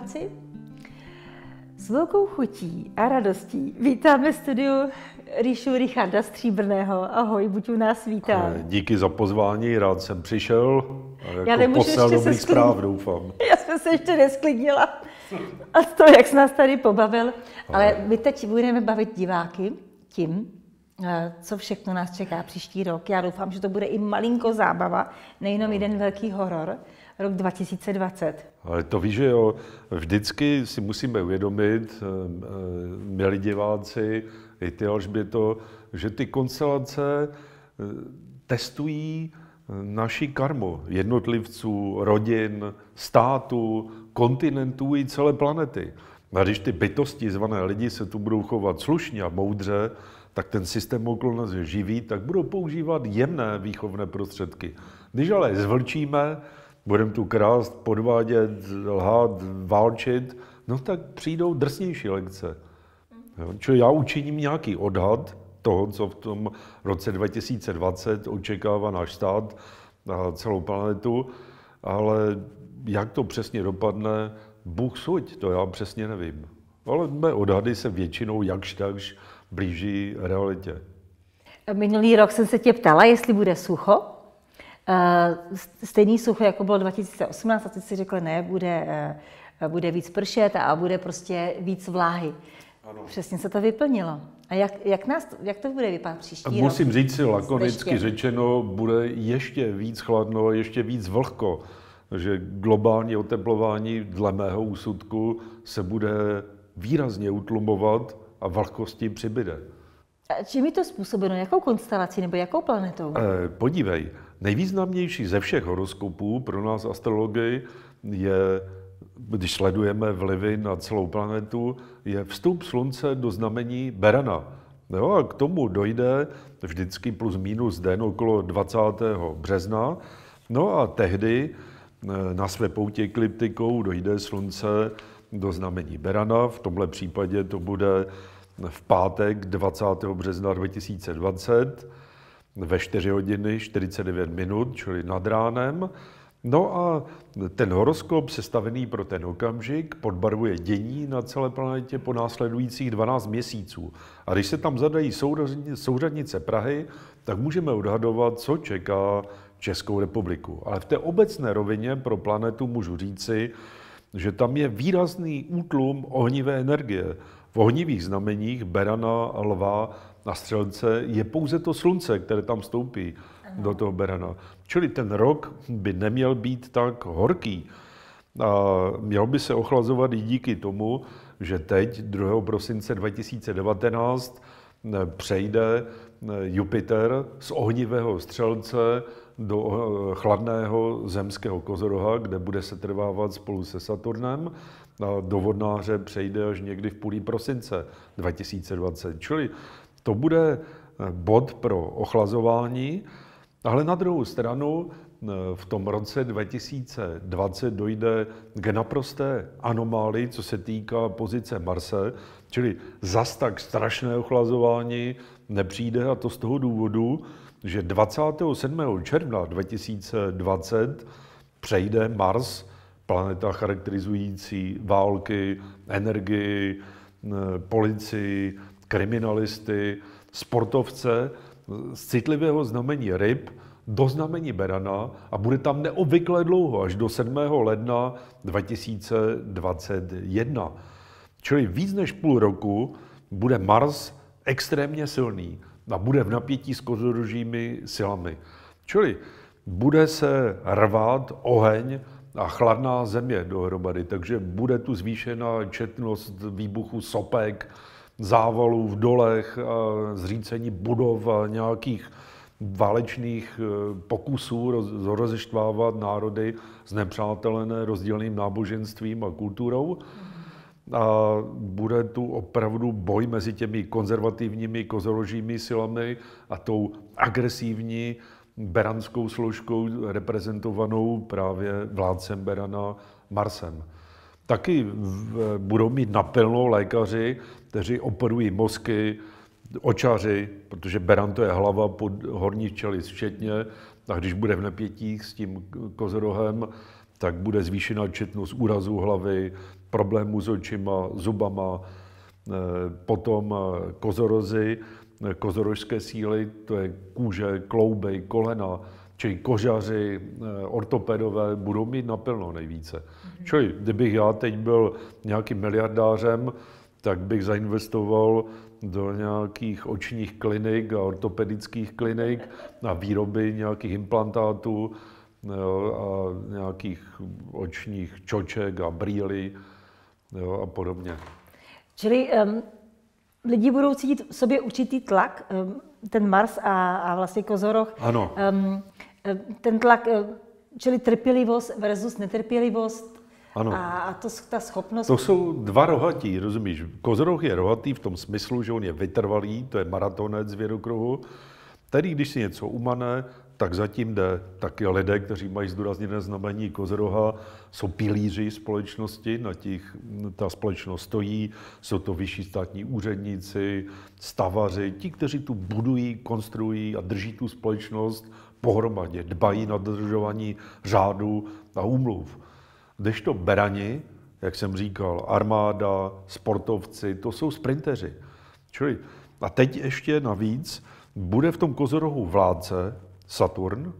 diváci. S velkou chutí a radostí vítáme studiu Ríšu Richarda Stříbrného. Ahoj, buď u nás vítám. Eh, díky za pozvání, rád jsem přišel. A jako Já nemůžu ještě dobrý se zpráv, doufám. Já jsem se ještě nesklidnila. A to, jak jsi nás tady pobavil. Ale my teď budeme bavit diváky tím, eh, co všechno nás čeká příští rok. Já doufám, že to bude i malinko zábava, nejenom jeden velký horor rok 2020. Ale to víš, že jo, vždycky si musíme uvědomit, eh, eh, milí diváci, i ty to, že ty konstelace eh, testují naši karmu jednotlivců, rodin, států, kontinentů i celé planety. A když ty bytosti zvané lidi se tu budou chovat slušně a moudře, tak ten systém okolo nás je živý, tak budou používat jemné výchovné prostředky. Když ale zvlčíme, budeme tu krást, podvádět, lhát, válčit, no tak přijdou drsnější lekce. Jo? Čili já učiním nějaký odhad toho, co v tom roce 2020 očekává náš stát a celou planetu, ale jak to přesně dopadne, Bůh suď, to já přesně nevím. Ale mé odhady se většinou jakž takž blíží realitě. Minulý rok jsem se tě ptala, jestli bude sucho. Eh, stejný sucho, jako bylo 2018, a teď si řekli, ne, bude, eh, bude víc pršet a bude prostě víc vláhy. Ano. Přesně se to vyplnilo. A jak, jak, nás, jak to bude vypadat příští Musím rok? Musím říct si lakonicky řečeno, bude ještě víc chladno, ještě víc vlhko. Takže globální oteplování dle mého úsudku se bude výrazně utlumovat a vlhkosti přibyde. A čím je to způsobeno? Jakou konstelací nebo jakou planetou? Eh, podívej, Nejvýznamnější ze všech horoskopů pro nás astrologii je, když sledujeme vlivy na celou planetu, je vstup slunce do znamení Berana. Jo, a k tomu dojde vždycky plus minus den okolo 20. března. No a tehdy eh, na své poutě ekliptikou dojde slunce do znamení Berana. V tomhle případě to bude v pátek 20. března 2020 ve 4 hodiny 49 minut, čili nad ránem. No a ten horoskop sestavený pro ten okamžik podbarvuje dění na celé planetě po následujících 12 měsíců. A když se tam zadají souřadnice Prahy, tak můžeme odhadovat, co čeká Českou republiku. Ale v té obecné rovině pro planetu můžu říci, že tam je výrazný útlum ohnivé energie. V ohnivých znameních berana, lva a střelce je pouze to slunce, které tam stoupí ano. do toho berana. Čili ten rok by neměl být tak horký. A měl by se ochlazovat i díky tomu, že teď, 2. prosince 2019, eh, přejde eh, Jupiter z ohnivého střelce do eh, chladného zemského kozoroha, kde bude se trvávat spolu se Saturnem. Do vodnáře přejde až někdy v půlí prosince 2020. Čili to bude eh, bod pro ochlazování, ale na druhou stranu eh, v tom roce 2020 dojde k naprosté anomálii, co se týká pozice Marse, čili zas tak strašné ochlazování nepřijde a to z toho důvodu, že 27. června 2020 přejde Mars, planeta charakterizující války, energii, eh, policii, kriminalisty, sportovce z citlivého znamení ryb do znamení Berana a bude tam neobvykle dlouho, až do 7. ledna 2021. Čili víc než půl roku bude Mars extrémně silný a bude v napětí s kozorožími silami. Čili bude se rvat oheň a chladná země dohromady, takže bude tu zvýšena četnost výbuchu sopek, závalů v dolech, zřícení budov a nějakých válečných e, pokusů rozeštvávat národy nepřátelené rozdílným náboženstvím a kulturou. Mm a bude tu opravdu boj mezi těmi konzervativními kozorožími silami a tou agresivní beranskou složkou reprezentovanou právě vládcem Berana Marsem. Taky budou mít naplno lékaři, kteří operují mozky, očaři, protože Beran to je hlava pod horní čelic včetně, a když bude v napětích s tím kozorohem, tak bude zvýšena četnost úrazů hlavy, problémů s očima, zubama, eh, potom eh, kozorozy, eh, kozorožské síly, to je kůže, klouby, kolena, čili kožaři, ortopedové budou mít naplno nejvíce. Mm-hmm. Čili kdybych já teď byl nějakým miliardářem, tak bych zainvestoval do nějakých očních klinik a ortopedických klinik na výroby nějakých implantátů a nějakých očních čoček a brýlí jo, a podobně. Čili um, lidi budou cítit v sobě určitý tlak, um, ten Mars a, a vlastně Kozoroch. Ano. Um, ten tlak, čili trpělivost versus netrpělivost. Ano. A to, ta schopnost... To jsou dva rohatí, rozumíš? Kozoroch je rohatý v tom smyslu, že on je vytrvalý, to je maratonec vědokruhu, který, když si něco umane, tak zatím jde. Taky lidé, kteří mají zdůrazněné znamení Kozroha, jsou pilíři společnosti, na těch ta společnost stojí, jsou to vyšší státní úředníci, stavaři, ti, kteří tu budují, konstruují a drží tu společnost pohromadě, dbají na dodržování řádu a úmluv. Když to berani, jak jsem říkal, armáda, sportovci, to jsou sprinteři. Čili, a teď ještě navíc bude v tom kozorohu vládce, Saturn.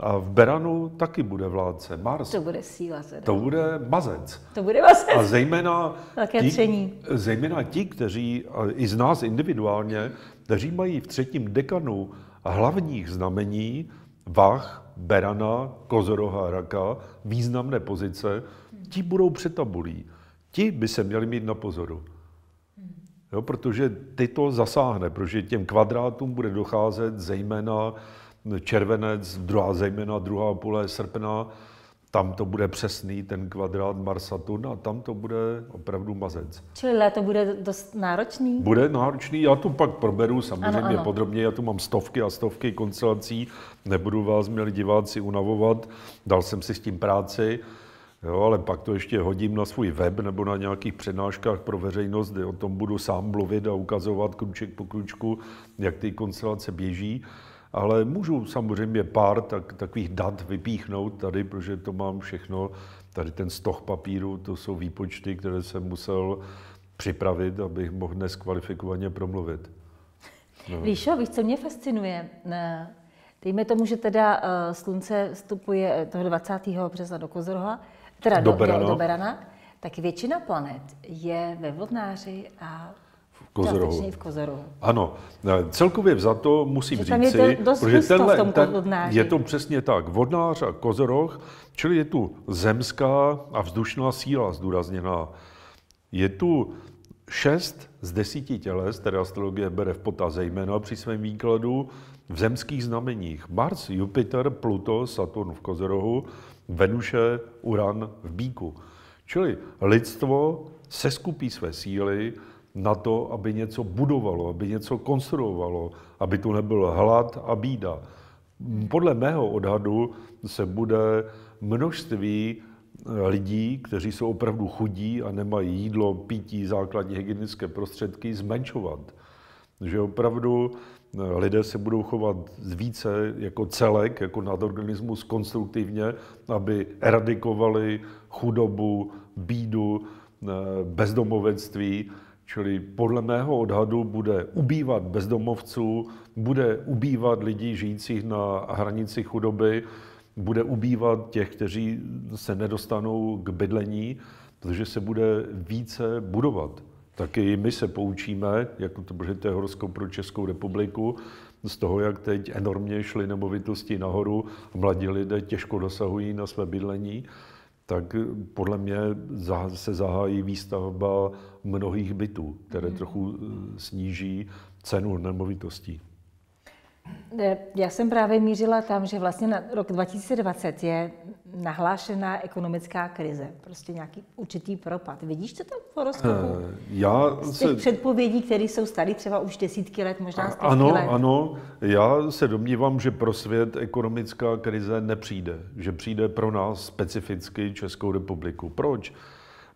A v Beranu taky bude vládce Mars. To bude síla. Teda. To bude mazec. To bude mazec. A zejména ti, tření. zejména ti, kteří, i z nás individuálně, kteří mají v třetím dekanu hlavních znamení Vach, Berana, Kozoroha, Raka, významné pozice, ti budou přetabulí. Ti by se měli mít na pozoru. Jo, protože ty to zasáhne, protože těm kvadrátům bude docházet zejména červenec, druhá, zejména druhá půle srpna, tam to bude přesný, ten kvadrát Mars Saturn a tam to bude opravdu mazec. Čili léto bude dost náročný? Bude náročný, já to pak proberu samozřejmě ano, ano. podrobně, já tu mám stovky a stovky konstelací, nebudu vás, měli diváci, unavovat, dal jsem si s tím práci, jo, ale pak to ještě hodím na svůj web nebo na nějakých přednáškách pro veřejnost, kde o tom budu sám mluvit a ukazovat kruček po kručku, jak ty konstelace běží ale můžu samozřejmě pár tak, takových dat vypíchnout tady, protože to mám všechno. Tady ten stoch papíru, to jsou výpočty, které jsem musel připravit, abych mohl dnes kvalifikovaně promluvit. No. Líšo, víš, co mě fascinuje? Dejme tomu, že teda eh, slunce vstupuje eh, toho 20. března do Kozoroha, teda do, do, do, do Berana, tak většina planet je ve vlnáři a Kozorohu. v Kozorohu. Ano, celkově za to musím že říci, je dost protože tenhle, v tom je to přesně tak, vodnář a Kozoroh, čili je tu zemská a vzdušná síla zdůrazněná. Je tu šest z desíti těles, které astrologie bere v potaz zejména při svém výkladu, v zemských znameních. Mars, Jupiter, Pluto, Saturn v Kozorohu, Venuše, Uran v Bíku. Čili lidstvo seskupí své síly, na to, aby něco budovalo, aby něco konstruovalo, aby tu nebyl hlad a bída. Podle mého odhadu se bude množství eh, lidí, kteří jsou opravdu chudí a nemají jídlo, pití, základní hygienické prostředky, zmenšovat. Že opravdu eh, lidé se budou chovat více jako celek, jako nadorganismus konstruktivně, aby eradikovali chudobu, bídu, eh, bezdomovectví Čili podle mého odhadu bude ubývat bezdomovců, bude ubývat lidí žijících na hranici chudoby, bude ubývat těch, kteří se nedostanou k bydlení, protože se bude více budovat. Taky my se poučíme, jako to, bude to je horoskop pro Českou republiku, z toho, jak teď enormně šly nemovitosti nahoru, mladí lidé těžko dosahují na své bydlení tak eh, podle mě se zahájí výstavba mnohých bytů, které mhm. trochu eh, sníží cenu nemovitostí. Já jsem právě mířila tam, že vlastně na rok 2020 je nahlášená ekonomická krize, prostě nějaký určitý propad. Vidíš to tam v horoskopu? Eh, já Z těch se... předpovědí, které jsou staré třeba už desítky let, možná stovky ano, let. Ano, já se domnívám, že pro svět ekonomická krize nepřijde, že přijde pro nás specificky Českou republiku. Proč?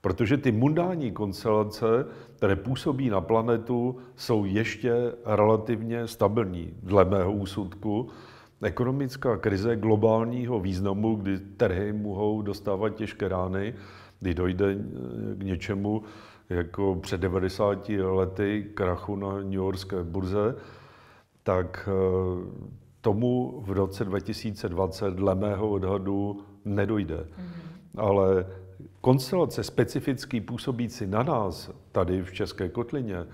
Protože ty mundální konstelace, které působí na planetu, jsou ještě relativně stabilní, dle mého úsudku. Ekonomická krize globálního významu, kdy trhy mohou dostávat těžké rány, kdy dojde eh, k něčemu jako před 90 lety krachu na New Yorkské burze, tak eh, tomu v roce 2020 dle mého odhadu nedojde. Mm-hmm. Ale konstelace specifický působící na nás tady v České kotlině,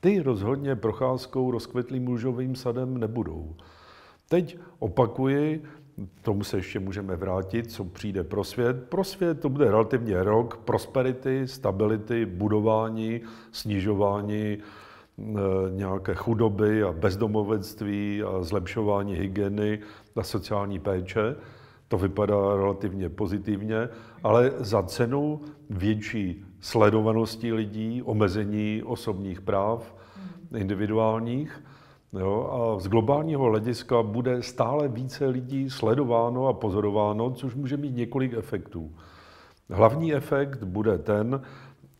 ty rozhodně procházkou rozkvetlým růžovým sadem nebudou. Teď opakuji, tomu se ještě můžeme vrátit, co přijde pro svět. Pro svět to bude relativně rok prosperity, stability, budování, snižování e, nějaké chudoby a bezdomovectví a zlepšování hygieny a sociální péče. To vypadá relativně pozitivně, ale za cenu větší sledovanosti lidí, omezení osobních práv, individuálních. Jo, a z globálního hlediska bude stále více lidí sledováno a pozorováno, což může mít několik efektů. Hlavní efekt bude ten,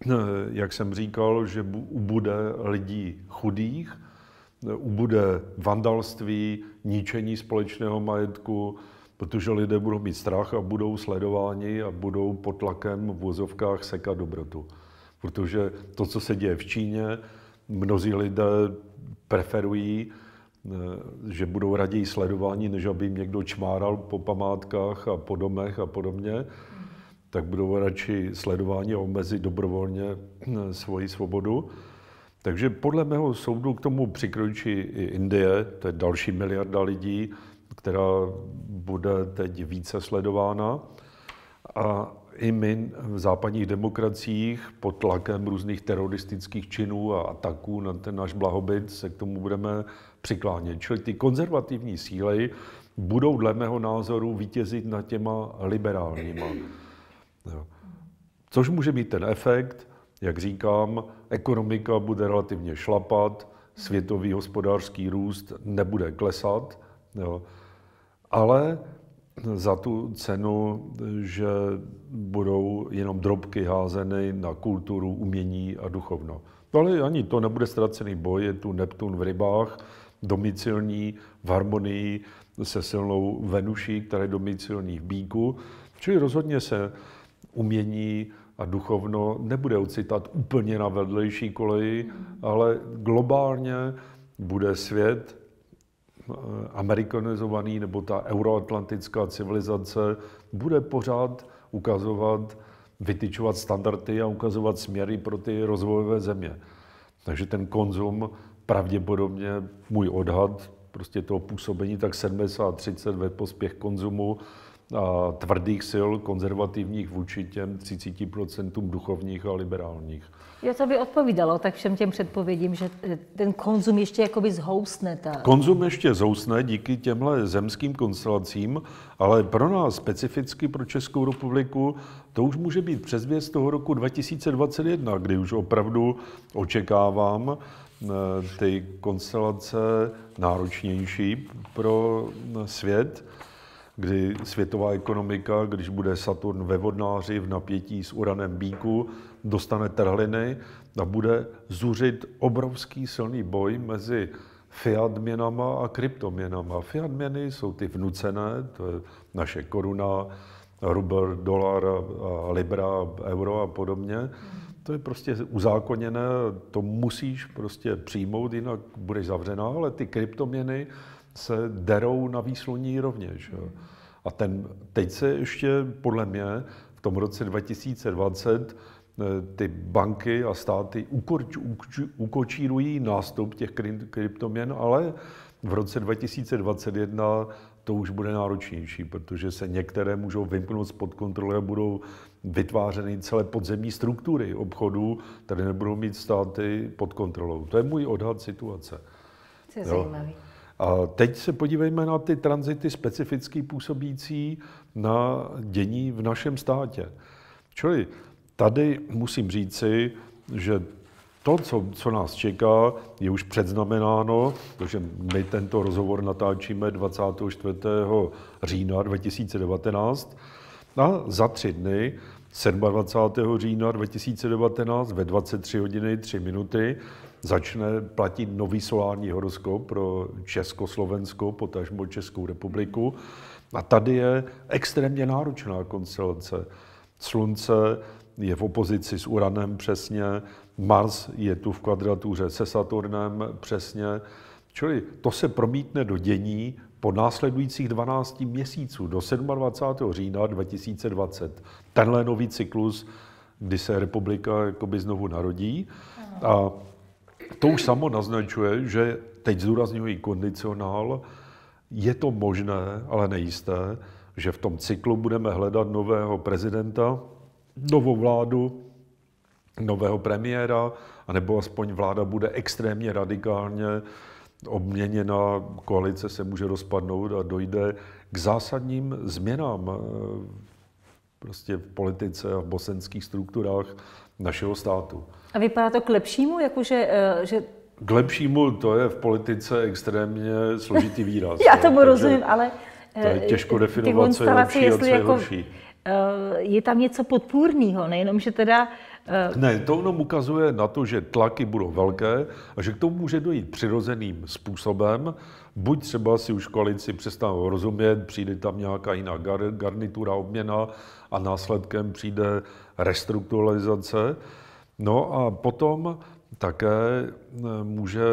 jak jsem říkal, že ubude lidí chudých, ubude vandalství, ničení společného majetku, protože lidé budou mít strach a budou sledováni a budou pod tlakem v vozovkách sekat dobrotu. Protože to, co se děje v Číně, mnozí lidé preferují, eh, že budou raději sledováni, než aby jim někdo čmáral po památkách a po domech a podobně, tak budou radši sledováni a omezit dobrovolně eh, svoji svobodu. Takže podle mého soudu k tomu přikročí i Indie, to je další miliarda lidí, která bude teď více sledována. A i my v západních demokraciích pod tlakem různých teroristických činů a ataků na ten náš blahobyt se k tomu budeme přiklánět. Čili ty konzervativní síly budou dle mého názoru vítězit nad těma liberálníma. Což může mít ten efekt, jak říkám, ekonomika bude relativně šlapat, světový hospodářský růst nebude klesat. Jo ale za tu cenu, že budou jenom drobky házeny na kulturu, umění a duchovno. No ale ani to nebude ztracený boj, je tu Neptun v rybách, domicilní v harmonii se silnou Venuší, která je domicilní v bíku. Čili rozhodně se umění a duchovno nebude ocitat úplně na vedlejší koleji, ale globálně bude svět Eh, amerikanizovaný nebo ta euroatlantická civilizace bude pořád ukazovat, vytyčovat standardy a ukazovat směry pro ty rozvojové země. Takže ten konzum pravděpodobně, můj odhad, prostě toho působení tak 70-30 ve pospěch konzumu tvrdých sil konzervativních vůči těm 30% duchovních a liberálních. Já to by odpovídalo tak všem těm předpovědím, že ten konzum ještě jakoby zhousne. Ta... Konzum ještě zhousne díky těmhle zemským konstelacím, ale pro nás specificky pro Českou republiku to už může být přezvěst toho roku 2021, kdy už opravdu očekávám eh, ty konstelace náročnější pro eh, svět kdy světová ekonomika, když bude Saturn ve vodnáři v napětí s uranem bíku, dostane trhliny a bude zuřit obrovský silný boj mezi fiat měnama a kryptoměnama. Fiat měny jsou ty vnucené, to je naše koruna, rubl, dolar, libra, euro a podobně. To je prostě uzákoněné, to musíš prostě přijmout, jinak budeš zavřená, ale ty kryptoměny se derou na výsluní rovněž. Mm. A ten, teď se ještě, podle mě, v tom roce 2020 eh, ty banky a státy ukočírují nástup těch kryptoměn, ale v roce 2021 to už bude náročnější, protože se některé můžou vypnout spod kontroly a budou vytvářeny celé podzemní struktury obchodů, které nebudou mít státy pod kontrolou. To je můj odhad situace. Co je jo. zajímavý teď se podívejme na ty tranzity specificky působící na dění v našem státě. Čili tady musím říci, že to, co, co nás čeká, je už předznamenáno, protože my tento rozhovor natáčíme 24. října 2019 a za tři dny 27. října 2019 ve 23 hodiny 3 minuty začne platit nový solární horoskop pro Československo, potažmo Českou republiku. A tady je extrémně náročná konstelace. Slunce je v opozici s Uranem přesně, Mars je tu v kvadratuře se Saturnem přesně, čili to se promítne do dění po následujících 12 měsíců do 27. října 2020. Tenhle nový cyklus, kdy se republika jakoby znovu narodí. A to už samo naznačuje, že teď zdůrazňuji kondicionál, je to možné, ale nejisté, že v tom cyklu budeme hledat nového prezidenta, novou vládu, nového premiéra, anebo aspoň vláda bude extrémně radikálně obměněna, koalice se může rozpadnout a dojde k zásadním změnám eh, prostě v politice a v bosenských strukturách našeho státu. A vypadá to k lepšímu, Jako že k lepšímu to je v politice extrémně složitý výraz. Já tomu takže rozumím, ale to je eh, těžko definovat, co je lepší a co je jako, horší. Eh, je tam něco podpůrného, nejenom, že teda... Ne, to jenom ukazuje na to, že tlaky budou velké a že k tomu může dojít přirozeným způsobem. Buď třeba si už koalici přestanou rozumět, přijde tam nějaká jiná garnitura, obměna a následkem přijde restrukturalizace. No a potom také eh, může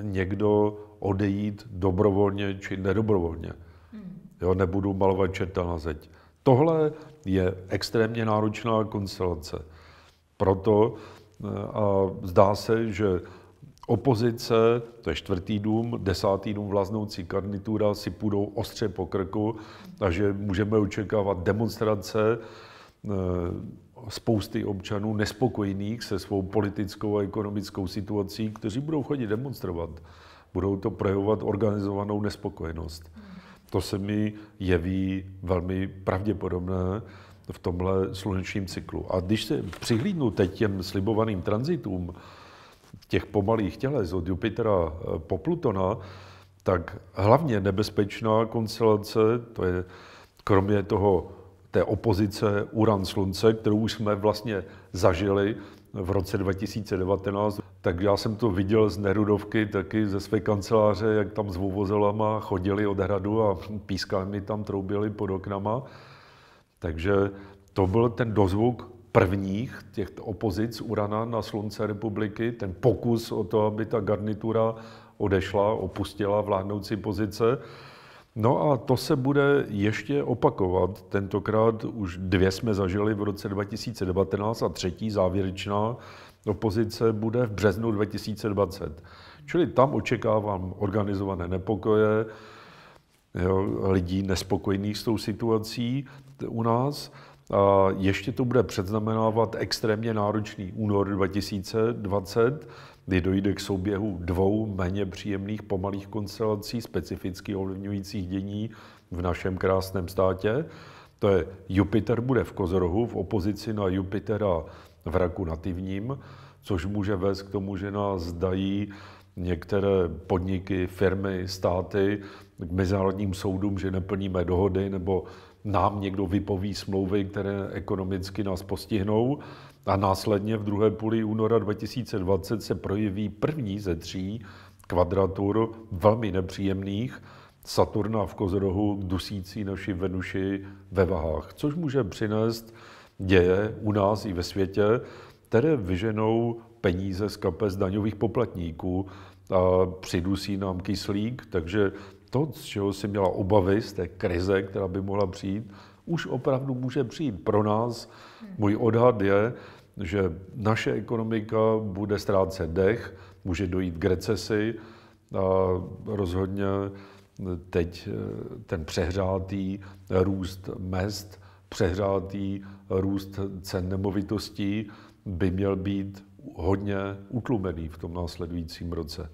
někdo odejít dobrovolně či nedobrovolně. Hmm. Jo, nebudu malovat čerta na zeď. Tohle je extrémně náročná konstelace. Proto eh, a zdá se, že opozice, to je čtvrtý dům, desátý dům vlaznoucí karnitura, si půjdou ostře po krku, takže můžeme očekávat demonstrace, eh, spousty občanů nespokojených se svou politickou a ekonomickou situací, kteří budou chodit demonstrovat. Budou to projevovat organizovanou nespokojenost. To se mi jeví velmi pravděpodobné v tomhle slunečním cyklu. A když se přihlídnu teď těm slibovaným tranzitům těch pomalých těles od Jupitera eh, po Plutona, tak hlavně nebezpečná konstelace, to je kromě toho té opozice Uran Slunce, kterou už jsme vlastně zažili v roce 2019. Tak já jsem to viděl z Nerudovky, taky ze své kanceláře, jak tam s vůvozelama chodili od hradu a pískami tam troubili pod oknama. Takže to byl ten dozvuk prvních těch opozic Urana na slunce republiky, ten pokus o to, aby ta garnitura odešla, opustila vládnoucí pozice. No a to se bude ještě opakovat. Tentokrát už dvě jsme zažili v roce 2019 a třetí závěrečná opozice bude v březnu 2020. Čili tam očekávám organizované nepokoje, jo, lidí nespokojených s tou situací u nás. A ještě to bude předznamenávat extrémně náročný únor 2020, kdy dojde k souběhu dvou méně příjemných pomalých konstelací specificky ovlivňujících dění v našem krásném státě. To je Jupiter bude v Kozorohu v opozici na Jupitera v raku nativním, což může vést k tomu, že nás dají některé podniky, firmy, státy k mezinárodním soudům, že neplníme dohody nebo nám někdo vypoví smlouvy, které ekonomicky nás postihnou. A následně v druhé půli února 2020 se projeví první ze tří kvadratur velmi nepříjemných Saturna v Kozorohu dusící naši Venuši ve vahách, což může přinést děje u nás i ve světě, které vyženou peníze z kapes daňových poplatníků a přidusí nám kyslík, takže to, z čeho si měla obavy, z té krize, která by mohla přijít, už opravdu může přijít. Pro nás můj odhad je, že naše ekonomika bude ztrácet dech, může dojít k recesi a rozhodně teď eh, ten přehrátý růst mest, přehrátý růst cen nemovitostí by měl být hodně utlumený v tom následujícím roce.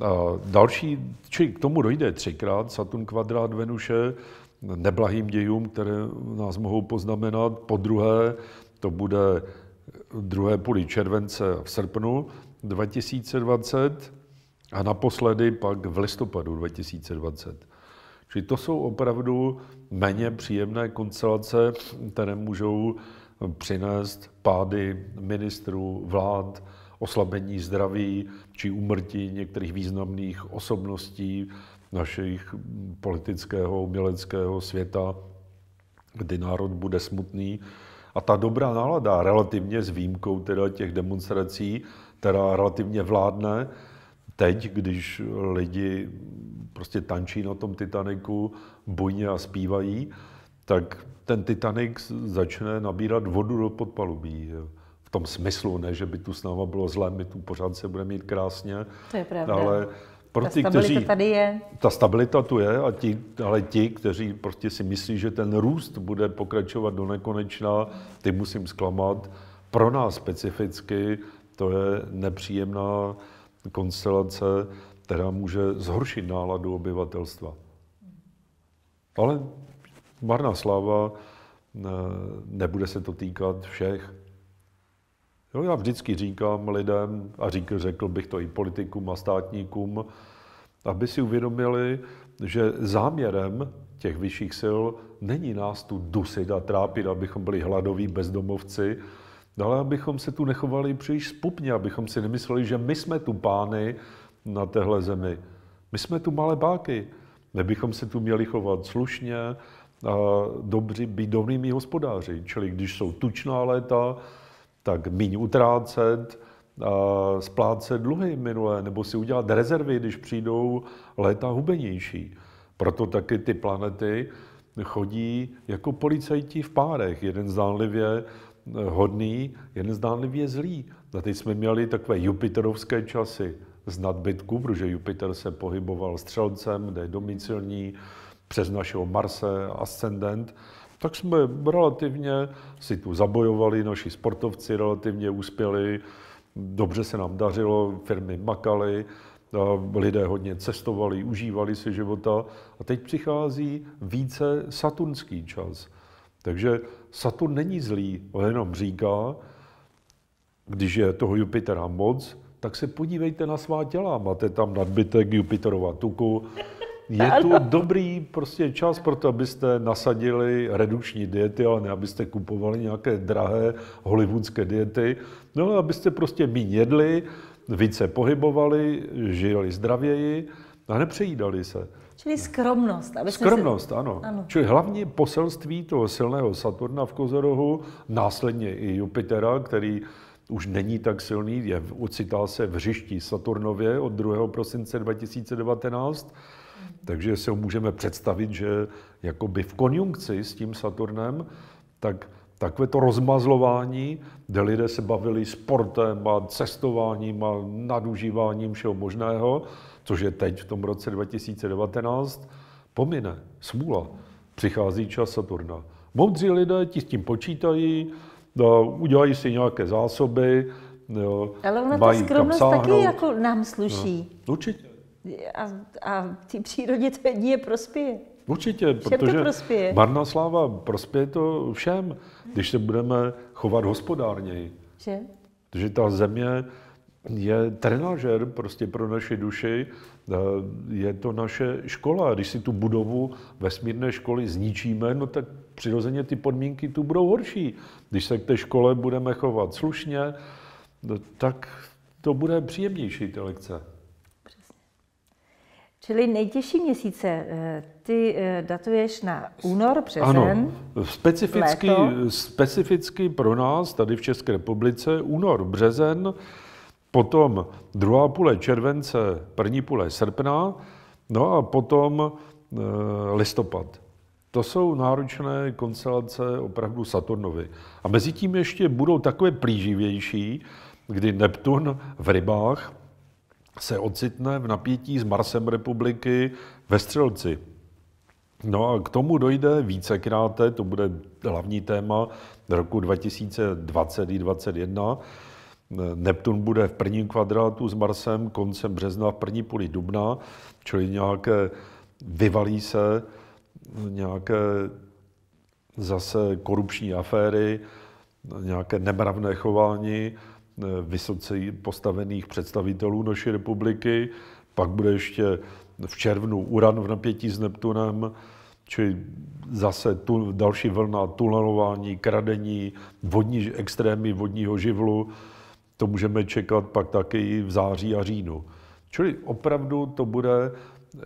A další, či k tomu dojde třikrát, Saturn kvadrát Venuše, neblahým dějům, které nás mohou poznamenat. Po druhé, to bude druhé půli července v srpnu 2020 a naposledy pak v listopadu 2020. Čili to jsou opravdu méně příjemné konstelace, které můžou přinést pády ministrů, vlád, oslabení zdraví či úmrtí některých významných osobností našich politického, uměleckého světa, kdy národ bude smutný, a ta dobrá nálada, relativně s výjimkou teda těch demonstrací, která relativně vládne, teď, když lidi prostě tančí na tom Titaniku, bujně a zpívají, tak ten Titanic začne nabírat vodu do podpalubí. V tom smyslu, ne, že by tu s náma bylo zlé, my tu pořád se budeme mít krásně, to je pravda. ale pro ta ty, stabilita kteří, tady je. Ta stabilita tu je, a ti, ale ti, kteří prostě si myslí, že ten růst bude pokračovat do nekonečna, ty musím zklamat. Pro nás specificky to je nepříjemná konstelace, která může zhoršit náladu obyvatelstva. Ale marná sláva, nebude se to týkat všech. Jo, já vždycky říkám lidem, a říkal, řekl bych to i politikům a státníkům, aby si uvědomili, že záměrem těch vyšších sil není nás tu dusit a trápit, abychom byli hladoví bezdomovci, ale abychom se tu nechovali příliš spupně, abychom si nemysleli, že my jsme tu pány na téhle zemi. My jsme tu malé báky. My bychom se tu měli chovat slušně, a dobří, být dobrými hospodáři. Čili když jsou tučná léta, tak míň utrácet, splácet dluhy minulé, nebo si udělat rezervy, když přijdou léta hubenější. Proto taky ty planety chodí jako policajti v párech. Jeden zdánlivě eh, hodný, jeden zdánlivě zlý. A teď jsme měli takové jupiterovské časy z nadbytku, protože Jupiter se pohyboval střelcem, kde je domicilní, přes našeho Marse, ascendent tak jsme relativně si tu zabojovali, naši sportovci relativně uspěli, dobře se nám dařilo, firmy makaly, lidé hodně cestovali, užívali si života a teď přichází více saturnský čas. Takže Saturn není zlý, on jenom říká, když je toho Jupitera moc, tak se podívejte na svá těla. Máte tam nadbytek Jupiterova tuku, je tu no. dobrý prostě čas pro to, abyste nasadili redukční diety, ale ne abyste kupovali nějaké drahé hollywoodské diety, no ale abyste prostě méně jedli, více pohybovali, žili zdravěji a nepřejídali se. Čili skromnost. Aby skromnost, si... ano. ano. Čili hlavní poselství toho silného Saturna v Kozorohu, následně i Jupitera, který už není tak silný, je, ocitá se v hřišti Saturnově od 2. prosince 2019, takže si ho můžeme představit, že jakoby v konjunkci s tím Saturnem, tak takové to rozmazlování, kde lidé se bavili sportem a cestováním a nadužíváním všeho možného, což je teď v tom roce 2019, pomine, smůla, přichází čas Saturna. Moudří lidé ti s tím počítají, no, udělají si nějaké zásoby, Jo, Ale ona to ta skromnost taky jako nám sluší. No, určitě a, a té přírodě to jedině prospěje. Určitě, všem protože prospěje. marná sláva prospěje to všem, když se budeme chovat hospodárněji. Že? Protože ta země je trenážer prostě pro naši duši, eh, je to naše škola. Když si tu budovu vesmírné školy zničíme, no tak přirozeně ty podmínky tu budou horší. Když se k té škole budeme chovat slušně, no tak to bude příjemnější ty lekce. Čili nejtěžší měsíce eh, ty eh, datuješ na únor, březen, Ano, specificky, léto. specificky pro nás tady v České republice únor, březen, potom druhá půle července, první půle srpna, no a potom e, listopad. To jsou náročné konstelace opravdu Saturnovy. A mezi tím ještě budou takové plíživější, kdy Neptun v rybách se ocitne v napětí s Marsem republiky ve Střelci. No a k tomu dojde vícekrát, to bude hlavní téma roku 2020 i 2021. Neptun bude v prvním kvadrátu s Marsem koncem března, v první půli dubna, čili nějaké vyvalí se nějaké zase korupční aféry, nějaké nemravné chování, Eh, vysoce postavených představitelů naší republiky, pak bude ještě v červnu uran v napětí s Neptunem, či zase tu, další vlna tunelování, kradení, vodní, extrémy vodního živlu. To můžeme čekat pak taky v září a říjnu. Čili opravdu to bude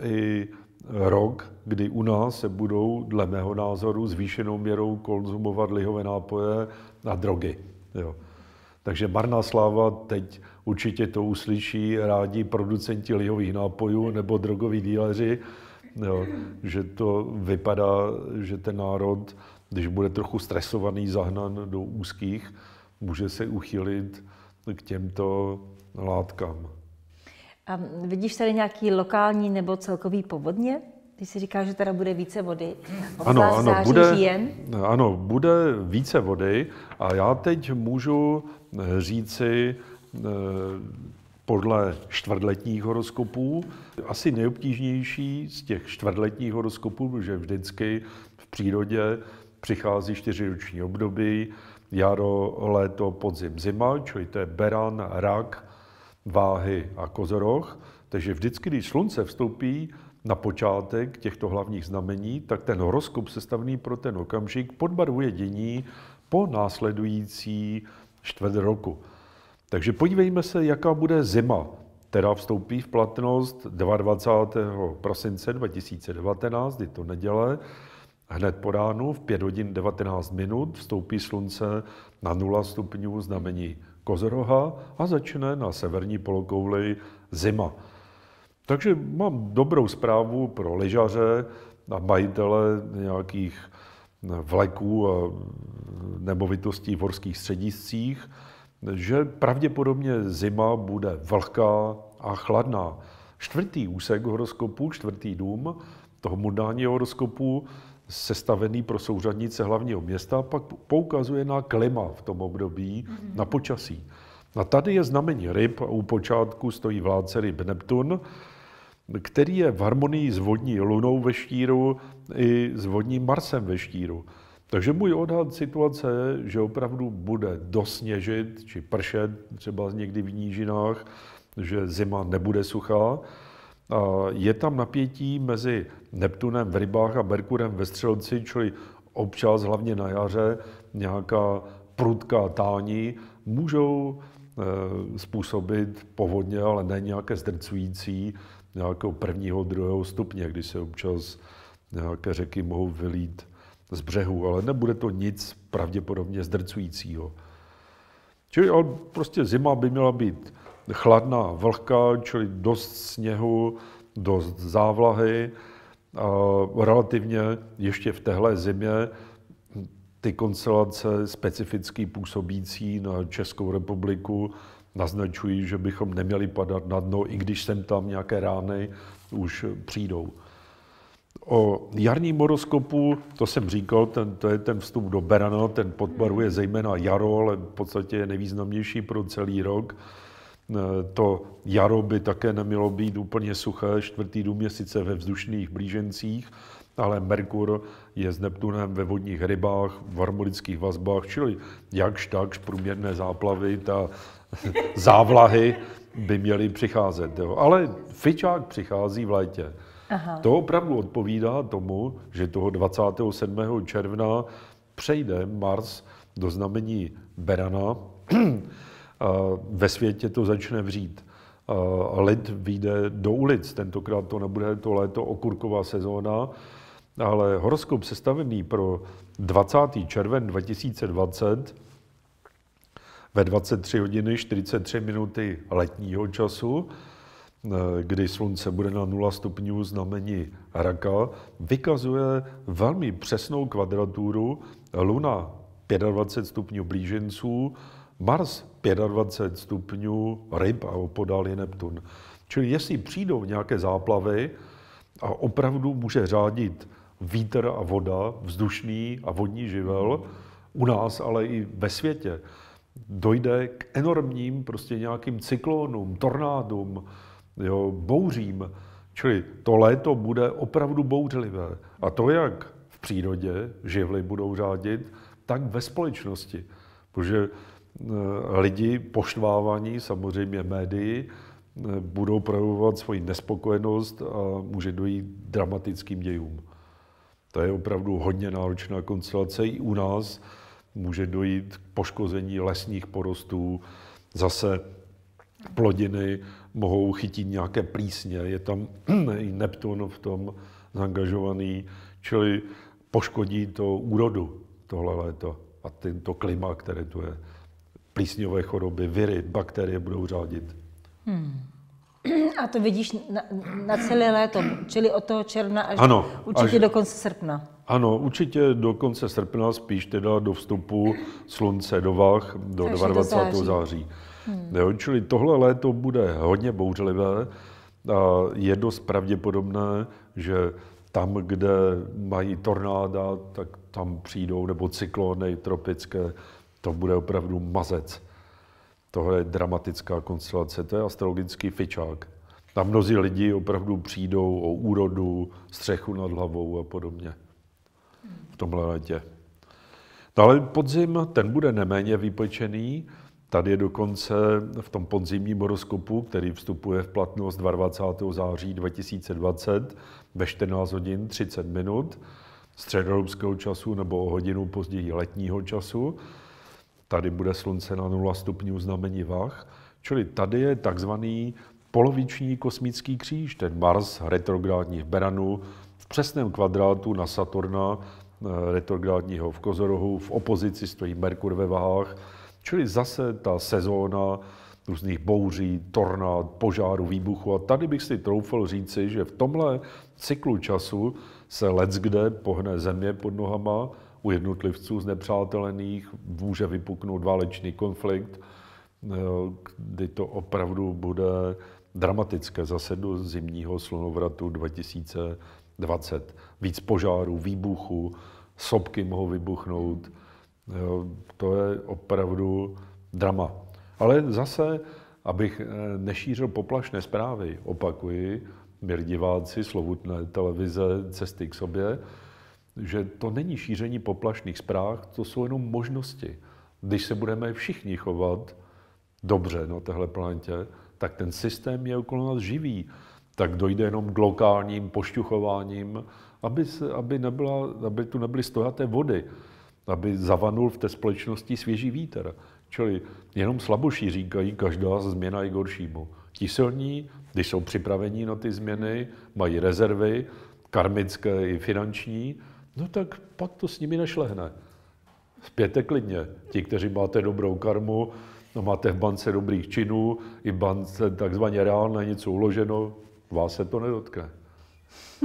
i rok, kdy u nás se budou, dle mého názoru, zvýšenou měrou konzumovat lihové nápoje a drogy. Jo. Takže Barná sláva teď určitě to uslyší rádi producenti lihových nápojů nebo drogoví díleři, jo, že to vypadá, že ten národ, když bude trochu stresovaný, zahnan do úzkých, může se uchylit k těmto látkám. A vidíš tady nějaký lokální nebo celkový povodně? Ty si říkáš, že teda bude více vody. Ano, ano, bude, žijen. ano, bude více vody a já teď můžu eh, říci eh, podle čtvrtletních horoskopů, asi nejobtížnější z těch čtvrtletních horoskopů, protože vždycky v přírodě přichází čtyřiroční období, jaro, léto, podzim, zima, čili to je beran, rak, váhy a kozoroch. Takže vždycky, když slunce vstoupí na počátek těchto hlavních znamení, tak ten horoskop sestavený pro ten okamžik podbarvuje dění po následující čtvrt roku. Takže podívejme se, jaká bude zima, která vstoupí v platnost 22. prosince 2019, je to neděle, hned po ránu v 5 hodin 19 minut vstoupí slunce na 0 stupňů znamení Kozoroha a začne na severní polokouli zima. Takže mám dobrou zprávu pro ležaře a majitele nějakých vleků a nemovitostí v horských střediscích, že pravděpodobně zima bude vlhká a chladná. Čtvrtý úsek horoskopu, čtvrtý dům toho mundánního horoskopu, sestavený pro souřadnice hlavního města, pak poukazuje na klima v tom období, mm-hmm. na počasí. A tady je znamení ryb, u počátku stojí vládce ryb Neptun, který je v harmonii s vodní lunou ve štíru i s vodním Marsem ve štíru. Takže můj odhad situace, že opravdu bude dosněžit či pršet třeba někdy v nížinách, že zima nebude suchá. Je tam napětí mezi Neptunem v rybách a Merkurem ve střelci, čili občas, hlavně na jaře, nějaká prudká tání můžou eh, způsobit povodně, ale ne nějaké zdrcující, nějakého prvního, druhého stupně, kdy se občas nějaké řeky mohou vylít z břehu, ale nebude to nic pravděpodobně zdrcujícího. Čili ale prostě zima by měla být chladná, vlhká, čili dost sněhu, dost závlahy. A relativně ještě v téhle zimě ty konstelace specificky působící na Českou republiku naznačují, že bychom neměli padat na dno, i když sem tam nějaké rány už přijdou. O jarním horoskopu, to jsem říkal, ten, to je ten vstup do Berana, ten podporuje hmm. zejména jaro, ale v podstatě je nejvýznamnější pro celý rok. E, to jaro by také nemělo být úplně suché, čtvrtý dům je sice ve vzdušných blížencích, ale Merkur je s Neptunem ve vodních rybách, v harmonických vazbách, čili jakž takž průměrné záplavy, ta závlahy by měly přicházet. Jo. Ale fičák přichází v létě. Aha. To opravdu odpovídá tomu, že toho 27. června přejde Mars do znamení Berana. Eh, ve světě to začne vřít. Eh, lid vyjde do ulic, tentokrát to nebude to léto okurková sezóna, ale horoskop sestavený pro 20. červen 2020 ve 23 hodiny 43 minuty letního času, eh, kdy slunce bude na 0 stupňů znamení raka, vykazuje velmi přesnou kvadraturu Luna 25 stupňů blíženců, Mars 25 stupňů ryb a opodál je Neptun. Čili jestli přijdou nějaké záplavy a opravdu může řádit vítr a voda, vzdušný a vodní živel, u nás, ale i ve světě, dojde k enormním prostě nějakým cyklónům, tornádům, jo, bouřím. Čili to léto bude opravdu bouřlivé. A to, jak v přírodě živly budou řádit, tak ve společnosti. Protože e, lidi poštvávaní samozřejmě médii e, budou projevovat svoji nespokojenost a může dojít dramatickým dějům. To je opravdu hodně náročná konstelace i u nás může dojít k poškození lesních porostů, zase plodiny mohou chytit nějaké plísně, je tam i Neptun v tom zangažovaný, čili poškodí to úrodu tohle léto a tento klima, které tu je. Plísňové choroby, viry, bakterie budou řádit. Hmm. A to vidíš na, na celé léto, čili od toho června až ano, určitě až, do konce srpna. Ano, určitě do konce srpna, spíš teda do vstupu slunce do Vach, do Takže 22. Do září. září. Hmm. Jo, čili tohle léto bude hodně bouřlivé a je dost pravděpodobné, že tam, kde mají tornáda, tak tam přijdou, nebo cyklony tropické, to bude opravdu mazec. Tohle je dramatická konstelace, to je astrologický fičák. Tam mnozí lidi opravdu přijdou o úrodu, střechu nad hlavou a podobně v tomhle letě. Dále no, podzim, ten bude neméně vypečený. Tady je dokonce v tom podzimním horoskopu, který vstupuje v platnost 22. září 2020 ve 14 hodin 30 minut středoevropského času nebo o hodinu později letního času. Tady bude slunce na 0 stupňů znamení vah, čili tady je takzvaný poloviční kosmický kříž, ten Mars retrográdní v Beranu, v přesném kvadrátu na Saturna Eh, retrográdního v Kozorohu, v opozici stojí Merkur ve vahách, čili zase ta sezóna různých bouří, tornád, požáru, výbuchu. A tady bych si troufal říci, že v tomhle cyklu času se lec kde pohne země pod nohama, u jednotlivců z nepřátelených, může vypuknout válečný konflikt, eh, kdy to opravdu bude dramatické. Zase do zimního slunovratu 2000 20. Víc požárů, výbuchů, sopky mohou vybuchnout. Jo, to je opravdu drama. Ale zase, abych eh, nešířil poplašné zprávy, opakuji, měli diváci, slovutné televize, cesty k sobě, že to není šíření poplašných zpráv, to jsou jenom možnosti. Když se budeme všichni chovat dobře na téhle planetě, tak ten systém je okolo nás živý tak dojde jenom k lokálním pošťuchováním, aby, se, aby, nebyla, aby tu nebyly stojaté vody, aby zavanul v té společnosti svěží vítr. Čili jenom slaboší říkají, každá změna je horšímu. Ti silní, když jsou připravení na ty změny, mají rezervy, karmické i finanční, no tak pak to s nimi nešlehne. Zpěte klidně. Ti, kteří máte dobrou karmu, no máte v bance dobrých činů, i v bance takzvaně reálné něco uloženo, Vás se to nedotkne.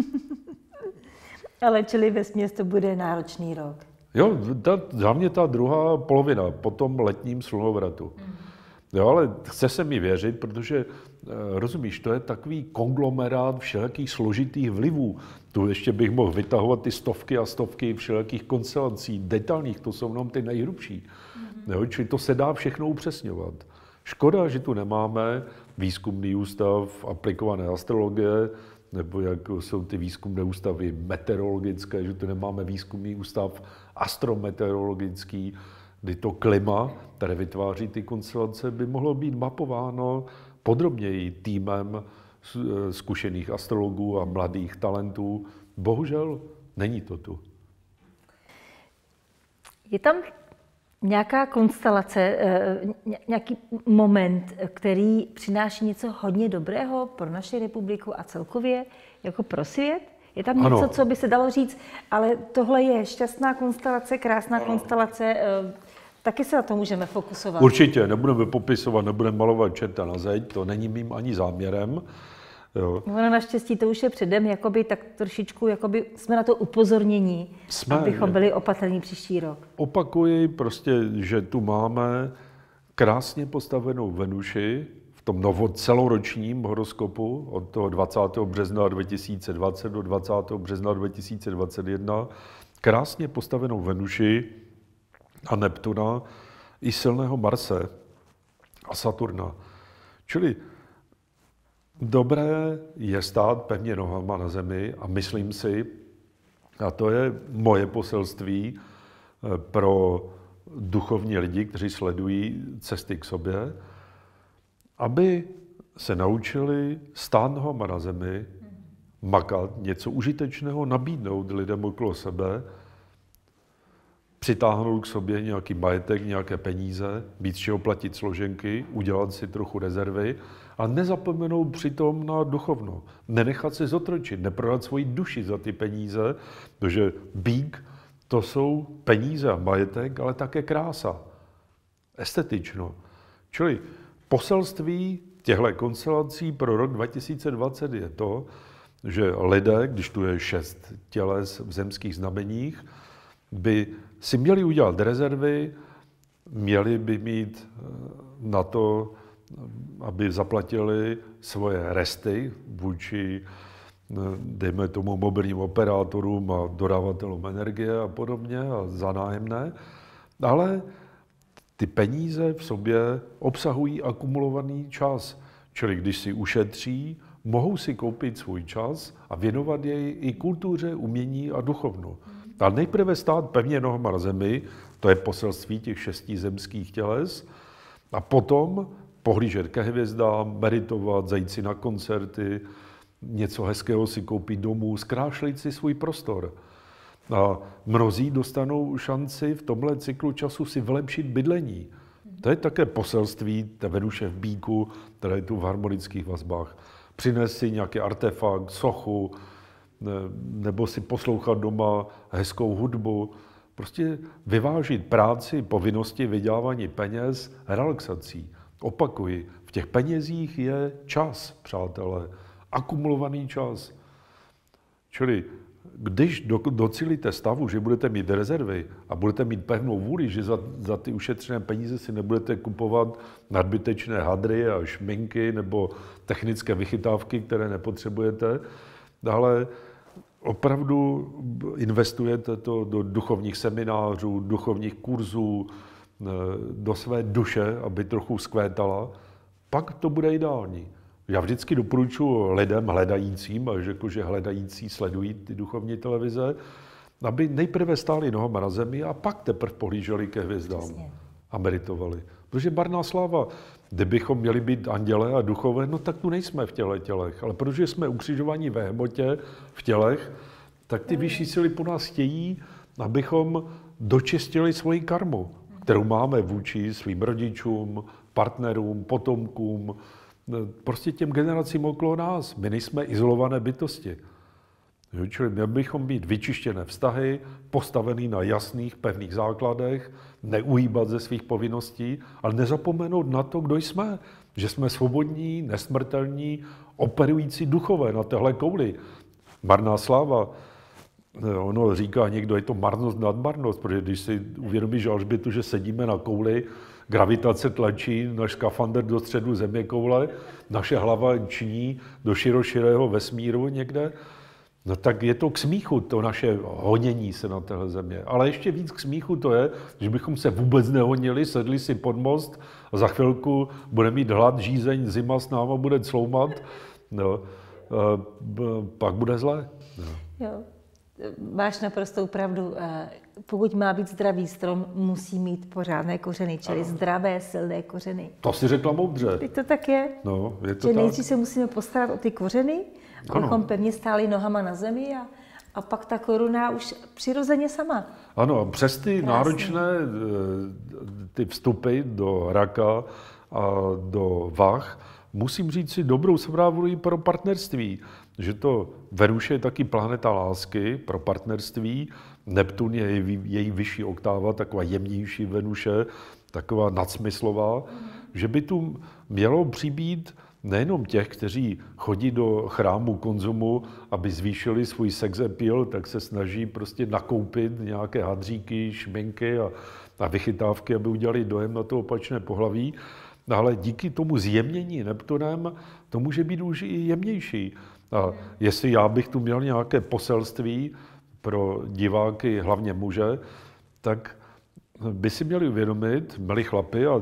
Ale čili ve směstu bude náročný rok. Jo, ta, hlavně ta druhá polovina po tom letním slunovratu. Mm. Jo, ale chce se mi věřit, protože eh, rozumíš, to je takový konglomerát všelakých složitých vlivů. Tu ještě bych mohl vytahovat ty stovky a stovky všelakých koncelancí, detailních, to jsou jenom ty nejhrubší. mm Jo, čili to se dá všechno upřesňovat. Škoda, že tu nemáme výzkumný ústav aplikované astrologie, nebo jak jsou ty výzkumné ústavy meteorologické, že tu nemáme výzkumný ústav astrometeorologický, kdy to klima, které vytváří ty konstelace, by mohlo být mapováno podrobněji týmem eh, zkušených astrologů a mladých talentů. Bohužel není to tu. Je tam nějaká konstelace, eh, nějaký moment, který přináší něco hodně dobrého pro naši republiku a celkově jako pro svět? Je tam něco, ano. něco, co by se dalo říct, ale tohle je šťastná konstelace, krásná ano. konstelace, eh, taky se na to můžeme fokusovat. Určitě, nebudeme popisovat, nebudeme malovat čerta na zeď, to není mým ani záměrem. Jo. No naštěstí to už je předem, jakoby, tak trošičku jakoby, jsme na to upozornění, jsme, abychom byli opatrní příští rok. Opakuji prostě, že tu máme krásně postavenou Venuši v tom novo celoročním horoskopu od toho 20. března 2020 do 20. března 2021. Krásně postavenou Venuši a Neptuna i silného Marse a Saturna. Čili Dobré je stát pevně nohama na zemi a myslím si, a to je moje poselství eh, pro duchovní lidi, kteří sledují cesty k sobě, aby se naučili stát nohama na zemi, makat, něco užitečného nabídnout lidem okolo sebe, přitáhnout k sobě nějaký majetek, nějaké peníze, být z čeho platit složenky, udělat si trochu rezervy, a nezapomenout přitom na duchovno. Nenechat se zotročit, neprodat svoji duši za ty peníze, protože bík to jsou peníze a majetek, ale také krása. Estetično. Čili poselství těchto konstelací pro rok 2020 je to, že lidé, když tu je šest těles v zemských znameních, by si měli udělat rezervy, měli by mít eh, na to aby zaplatili svoje resty vůči, eh, dejme tomu, mobilním operátorům a dodavatelům energie a podobně a za nájemné. Ale ty peníze v sobě obsahují akumulovaný čas. Čili když si ušetří, mohou si koupit svůj čas a věnovat jej i kultuře, umění a duchovnu. A nejprve stát pevně nohama na zemi, to je poselství těch šesti zemských těles, a potom pohlížet ke hvězdám, meditovat, zajít si na koncerty, něco hezkého si koupit domů, zkrášlit si svůj prostor. A mnozí dostanou šanci v tomhle cyklu času si vylepšit bydlení. To je také poselství té Venuše v Bíku, které je tu v harmonických vazbách. Přines si nějaký artefakt, sochu, nebo si poslouchat doma hezkou hudbu. Prostě vyvážit práci, povinnosti, vydělávání peněz relaxací. Opakuji, v těch penězích je čas, přátelé, akumulovaný čas. Čili když docílíte stavu, že budete mít rezervy a budete mít pevnou vůli, že za, za ty ušetřené peníze si nebudete kupovat nadbytečné hadry a šminky nebo technické vychytávky, které nepotřebujete, ale opravdu investujete to do duchovních seminářů, duchovních kurzů, Eh, do své duše, aby trochu skvétala, pak to bude ideální. Já vždycky doporučuji lidem hledajícím, a řekl, že hledající sledují ty duchovní televize, aby nejprve stáli nohama na zemi a pak teprve pohlíželi ke hvězdám Přesně. a meritovali. Protože barná sláva, kdybychom měli být anděle a duchové, no tak tu nejsme v těle tělech, ale protože jsme ukřižovaní ve hmotě, v tělech, tak ty vyšší síly po nás chtějí, abychom dočistili svoji karmu, kterou máme vůči svým rodičům, partnerům, potomkům, prostě těm generacím okolo nás. My nejsme izolované bytosti. Čili měli bychom být vyčištěné vztahy, postavený na jasných, pevných základech, neuhýbat ze svých povinností, ale nezapomenout na to, kdo jsme. Že jsme svobodní, nesmrtelní, operující duchové na téhle kouli. Marná sláva. Ono říká někdo, je to marnost nad marnost, protože když si uvědomíš Alžbětu, že sedíme na kouli, gravitace tlačí náš skafander do středu země koule, naše hlava činí do široširého vesmíru někde, no tak je to k smíchu, to naše honění se na téhle země. Ale ještě víc k smíchu to je, že bychom se vůbec nehonili, sedli si pod most a za chvilku bude mít hlad, žízeň, zima s náma bude cloumat, no, pak bude zlé. No. Jo. Máš naprostou pravdu. Eh, pokud má být zdravý strom, musí mít pořádné kořeny, čili ano. zdravé, silné kořeny. To si řekla moudře. Teď to tak je. No, je to že tak. nejdřív se musíme postarat o ty kořeny, abychom pevně stáli nohama na zemi a, a pak ta koruna už přirozeně sama. Ano, přes ty Krásný. náročné eh, ty vstupy do raka a do vah, musím říct si dobrou zprávu i pro partnerství, že to Venuše je taky planeta lásky pro partnerství, Neptun je její, její vyšší oktáva, taková jemnější Venuše, taková nadsmyslová, že by tu mělo přibýt nejenom těch, kteří chodí do chrámu konzumu, aby zvýšili svůj sex appeal, tak se snaží prostě nakoupit nějaké hadříky, šminky a, a vychytávky, aby udělali dojem na to opačné pohlaví, ale díky tomu zjemnění Neptunem to může být už i jemnější. A jestli já bych tu měl nějaké poselství pro diváky, hlavně muže, tak by si měli uvědomit, milí chlapi, a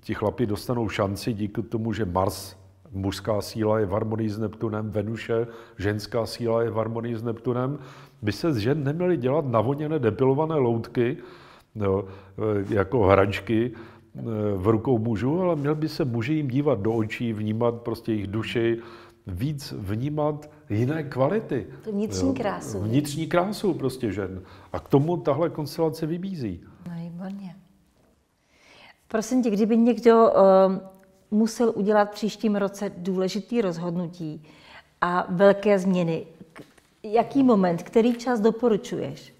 ti chlapi dostanou šanci díky tomu, že Mars, mužská síla je v harmonii s Neptunem, Venuše, ženská síla je v harmonii s Neptunem, by se z žen neměli dělat navoněné depilované loutky, jo, jako hračky e, v rukou mužů, ale měl by se muži jim dívat do očí, vnímat prostě jejich duši, víc vnímat jiné kvality. To vnitřní jo? krásu. Vnitřní krásu prostě žen. A k tomu tahle konstelace vybízí. No výborně. Prosím tě, kdyby někdo uh, musel udělat příštím roce důležitý rozhodnutí a velké změny, jaký moment, který čas doporučuješ?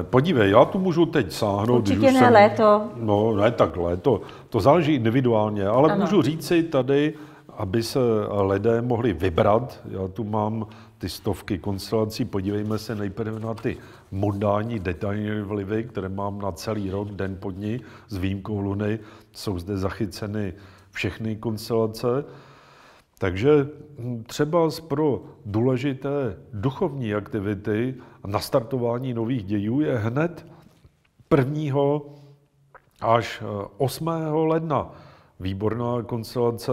Eh, podívej, já tu můžu teď sáhnout. Určitě ne jsem, léto. No, ne tak léto. To záleží individuálně, ale ano. můžu říct si tady, aby se lidé mohli vybrat. Já tu mám ty stovky konstelací. Podívejme se nejprve na ty modální detailní vlivy, které mám na celý rok, den po dní, s výjimkou Luny. Jsou zde zachyceny všechny konstelace. Takže hm, třeba pro důležité duchovní aktivity a nastartování nových dějů je hned 1. až 8. Eh, ledna výborná konstelace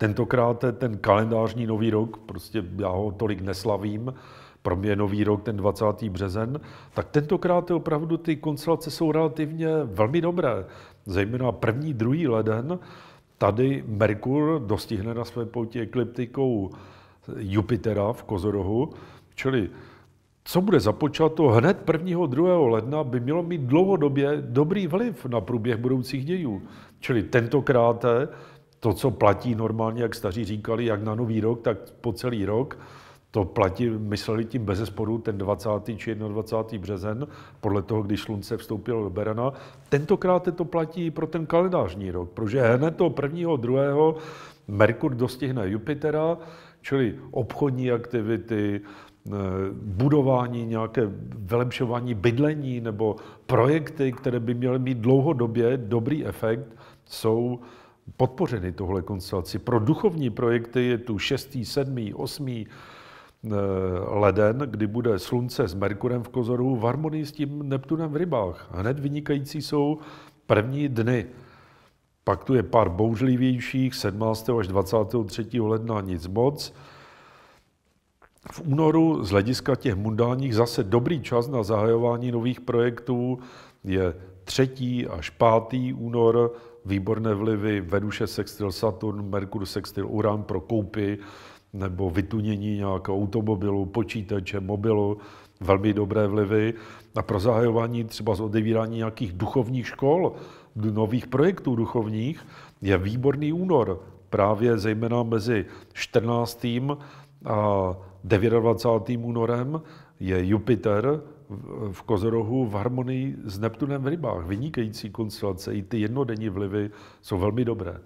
Tentokrát ten kalendářní nový rok, prostě já ho tolik neslavím, pro mě nový rok, ten 20. březen, tak tentokrát je opravdu ty konstelace jsou relativně velmi dobré. Zejména první, druhý leden, tady Merkur dostihne na své pouti ekliptikou Jupitera v Kozorohu, čili co bude započato hned 1. 2. ledna, by mělo mít dlouhodobě dobrý vliv na průběh budoucích dějů. Čili tentokrát to, co platí normálně, jak staří říkali, jak na nový rok, tak po celý rok, to platí, mysleli tím bez zesporu ten 20. či 21. březen, podle toho, když slunce vstoupilo do Berana. Tentokrát to platí pro ten kalendářní rok, protože hned toho prvního, druhého Merkur dostihne Jupitera, čili obchodní aktivity, eh, budování, nějaké vylepšování bydlení nebo projekty, které by měly mít dlouhodobě dobrý efekt, jsou podpořeny tohle konstelaci. Pro duchovní projekty je tu 6., 7., 8. leden, kdy bude slunce s Merkurem v Kozoru v harmonii s tím Neptunem v rybách. Hned vynikající jsou první dny. Pak tu je pár bouřlivějších, 17. až 23. ledna nic moc. V únoru z hlediska těch mundálních zase dobrý čas na zahajování nových projektů je 3. až 5. únor výborné vlivy Venuše sextil Saturn, Merkur sextil Uran pro koupy nebo vytunění nějakého automobilu, počítače, mobilu, velmi dobré vlivy a pro zahajování třeba z odevírání nějakých duchovních škol, nových projektů duchovních, je výborný únor. Právě zejména mezi 14. a 29. únorem je Jupiter v Kozorohu v harmonii s Neptunem v rybách. Vynikající konstelace, i ty jednodenní vlivy jsou velmi dobré.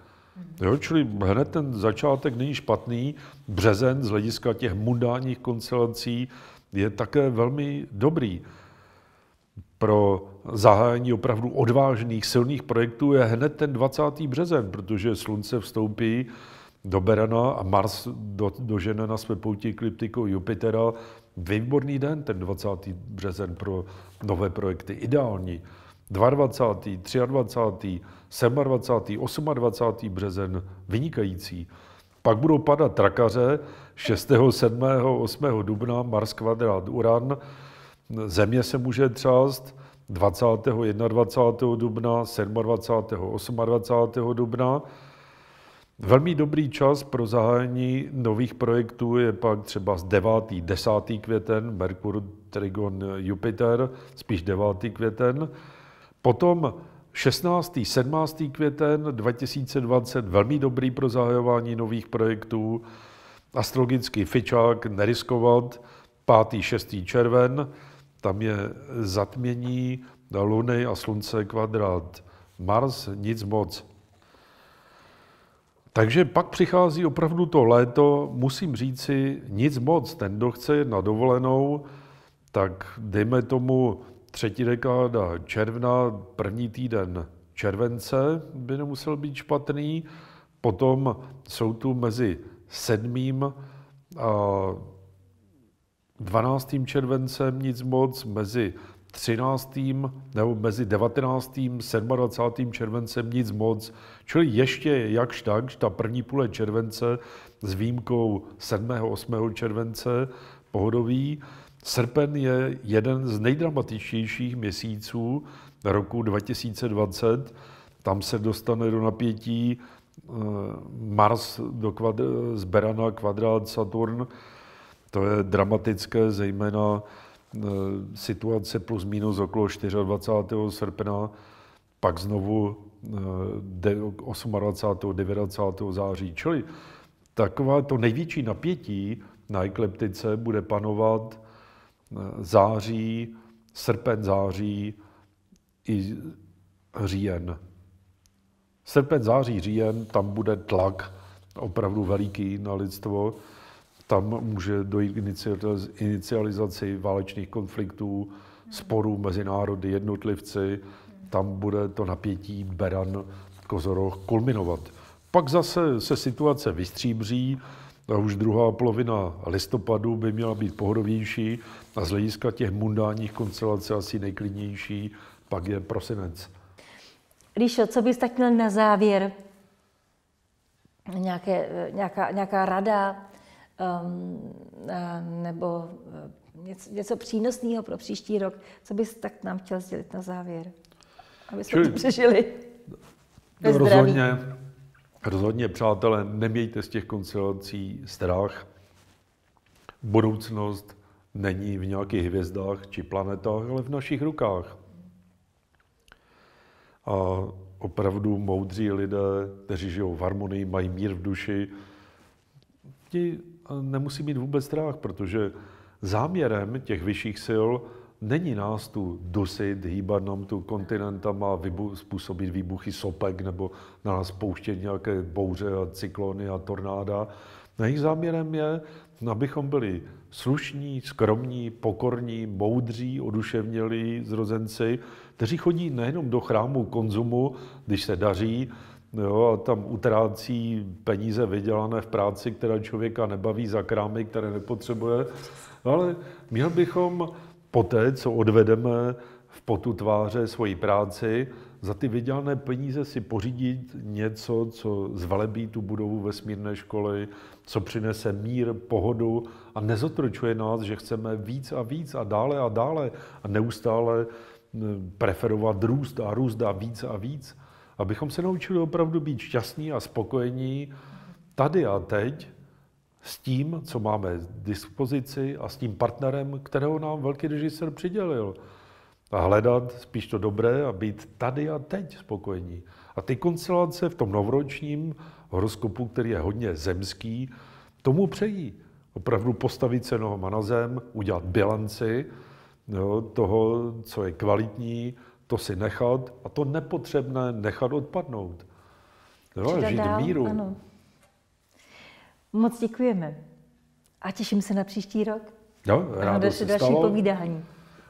Jo, čili hned ten začátek není špatný. Březen z hlediska těch mundálních konstelací je také velmi dobrý. Pro zahájení opravdu odvážných, silných projektů je hned ten 20. březen, protože slunce vstoupí do Berana a Mars do, dožene na své pouti ekliptikou Jupitera výborný den, ten 20. březen pro nové projekty, ideální. 22., 23., 27., 28. březen, vynikající. Pak budou padat trakaře 6., 7., 8. dubna, Mars kvadrát Uran, Země se může třást 20., 21. dubna, 27., 28. dubna Velmi dobrý čas pro zahájení nových projektů je pak třeba z 9. 10. květen, Merkur, Trigon, Jupiter, spíš 9. květen. Potom 16. 17. květen 2020, velmi dobrý pro zahajování nových projektů. Astrologický fičák, neriskovat, 5. 6. červen, tam je zatmění Luny a Slunce kvadrát. Mars nic moc. Takže pak přichází opravdu to léto, musím říci, nic moc. Ten, kdo chce na dovolenou, tak dejme tomu třetí dekáda června, první týden července by nemusel být špatný. Potom jsou tu mezi 7. a 12. červencem nic moc, mezi 13. nebo mezi 19. a 27. červencem nic moc, čili ještě jakž tak, ta první půle července s výjimkou 7. 8. července pohodový, Srpen je jeden z nejdramatičtějších měsíců roku 2020. Tam se dostane do napětí eh, Mars do kvadr- z Berana kvadrát Saturn. To je dramatické, zejména Eh, situace plus minus okolo 24. srpna, pak znovu 28. Eh, 29. září. Čili takové to největší napětí na ekleptice bude panovat eh, září, srpen, září i říjen. Srpen, září, říjen, tam bude tlak opravdu veliký na lidstvo. Tam může dojít k inicializaci válečných konfliktů, sporů mezi národy, jednotlivci. Tam bude to napětí Beran, Kozoroch kulminovat. Pak zase se situace vystříbří, a už druhá polovina listopadu by měla být pohodovější a z hlediska těch mundánních koncelací asi nejklidnější pak je prosinec. Ríšo, co bys tak měl na závěr? Nějaké, eh, nějaká, nějaká rada, Ehm, nebo eh, něco, něco přínosného pro příští rok. Co bys tak nám chtěl sdělit na závěr? Aby jsme to přežili. No, ve rozhodně, rozhodně, přátelé, nemějte z těch koncelancí strach. Budoucnost není v nějakých hvězdách či planetách, ale v našich rukách. A opravdu moudří lidé, kteří žijou v harmonii, mají mír v duši, ti nemusí mít vůbec strach, protože záměrem těch vyšších sil není nás tu dusit, hýbat nám tu a vybu- způsobit výbuchy sopek nebo na nás pouštět nějaké bouře a cyklony a tornáda. Na jejich záměrem je, abychom byli slušní, skromní, pokorní, moudří, oduševnělí zrozenci, kteří chodí nejenom do chrámu konzumu, když se daří, Jo, a tam utrácí peníze vydělané v práci, která člověka nebaví za krámy, které nepotřebuje. Ale měl bychom poté, co odvedeme v potu tváře svoji práci, za ty vydělané peníze si pořídit něco, co zvalebí tu budovu vesmírné školy, co přinese mír, pohodu a nezotročuje nás, že chceme víc a víc a dále a dále a neustále preferovat růst a růst a víc a víc abychom se naučili opravdu být šťastní a spokojení tady a teď s tím, co máme k dispozici a s tím partnerem, kterého nám velký režisér přidělil. A hledat spíš to dobré a být tady a teď spokojení. A ty konstelace v tom novoročním horoskopu, který je hodně zemský, tomu přejí. Opravdu postavit se nohama na zem, udělat bilanci jo, toho, co je kvalitní, to si nechat a to nepotřebné nechat odpadnout. Jo, žít dál, míru. Ano. Moc děkujeme a těším se na příští rok. Jo, rádo na další, stalo. povídání.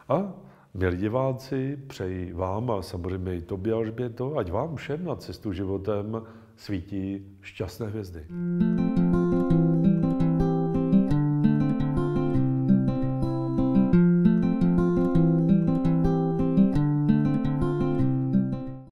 A milí diváci, přeji vám a samozřejmě i tobě, to, ať vám všem na cestu životem svítí šťastné hvězdy. Mm.